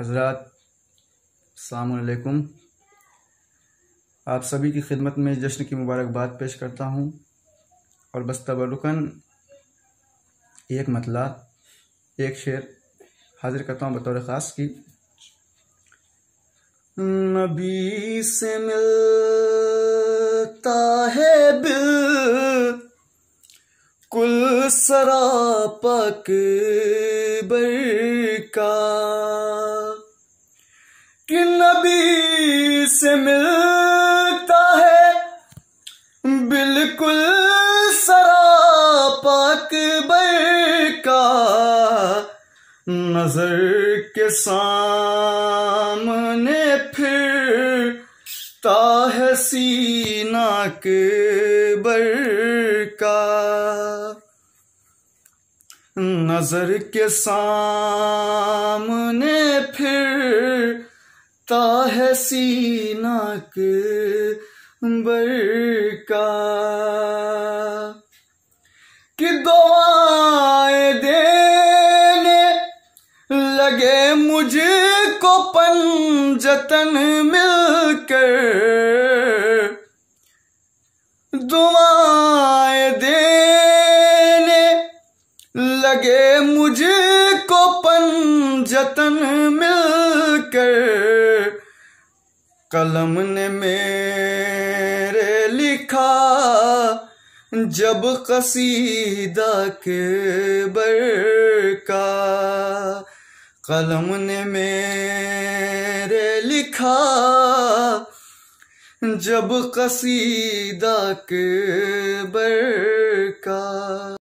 हजरत अलकुम आप सभी की खिदमत में जश्न की मुबारकबाद पेश करता हूँ और बस तबरुकन एक मतला एक शेर हाजिर करता हूँ बतौर ख़ास की नबी से मिलता है बिल कुल सरापक बर का नबी से मिलता है बिल्कुल सरापाक का नजर के सामने फिर है सीना के का नजर के सामने फिर लगता है सीनाक का कि दुआएं देने लगे मुझको पंजतन मिलकर दुआएं देने लगे मुझको पंजतन मिलकर कलम ने मेरे लिखा जब कसीदा के बर कलम ने मेरे लिखा जब कसीदा के बर